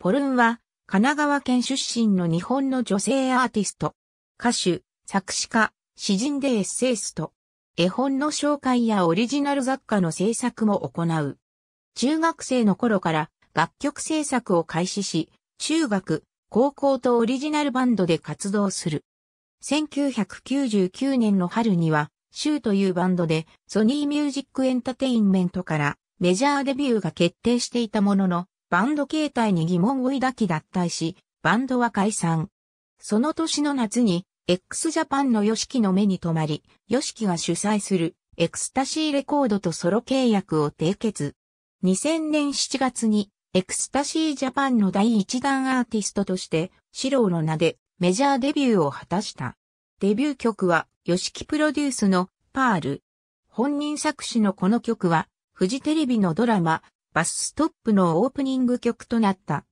ポルンは、神奈川県出身の日本の女性アーティスト、歌手、作詞家、詩人でエッセイスト、絵本の紹介やオリジナル雑貨の制作も行う。中学生の頃から楽曲制作を開始し、中学、高校とオリジナルバンドで活動する。1999年の春には、シューというバンドでソニーミュージックエンタテインメントからメジャーデビューが決定していたものの、バンド形態に疑問を抱き脱退し、バンドは解散。その年の夏に、x ジャパンの yoshiki の目に留まり、yoshiki が主催するエクスタシーレコードとソロ契約を締結。2000年7月に、エクスタシージャパンの第一弾アーティストとして、シローの名でメジャーデビューを果たした。デビュー曲は、ヨシキプロデュースのパール。本人作詞のこの曲は、フジテレビのドラマ、バスストップのオープニング曲となった。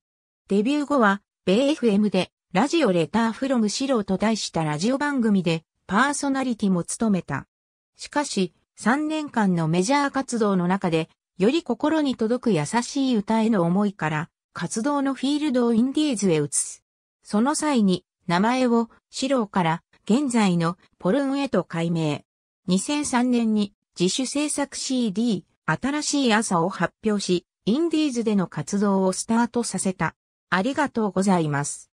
デビュー後は、米 FM で、ラジオレターフロムシローと題したラジオ番組で、パーソナリティも務めた。しかし、3年間のメジャー活動の中で、より心に届く優しい歌への思いから、活動のフィールドをインディーズへ移す。その際に、名前を、シローから、現在のポルンへと改名。2003年に自主制作 CD、新しい朝を発表し、インディーズでの活動をスタートさせた。ありがとうございます。